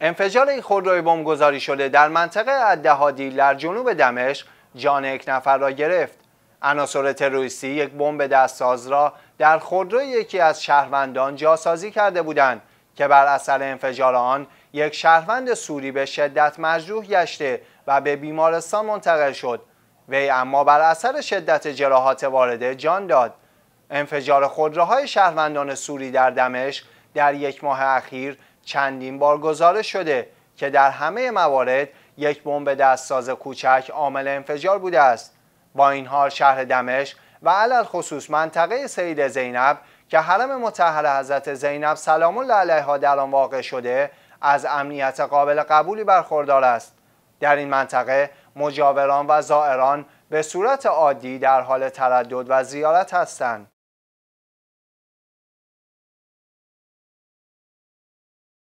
انفجار خودروی گذاری شده در منطقه الدهادی در جنوب دمشق جان یک نفر را گرفت عناصر تروریستی یک بمب دستساز را در خودروی یکی از شهروندان جاسازی کرده بودند که بر اثر انفجار آن یک شهروند سوری به شدت مجروح گشته و به بیمارستان منتقل شد وی اما بر اثر شدت جراحات وارده جان داد انفجار خودروهای شهروندان سوری در دمشق در یک ماه اخیر چندین بار گزارش شده که در همه موارد یک بمب ساز کوچک عامل انفجار بوده است با این حال شهر دمشق و علل خصوص منطقه سید زینب که حرم مطهر حضرت زینب سلام الله علیها در آن واقع شده از امنیت قابل قبولی برخوردار است در این منطقه مجاوران و زائران به صورت عادی در حال تردد و زیارت هستند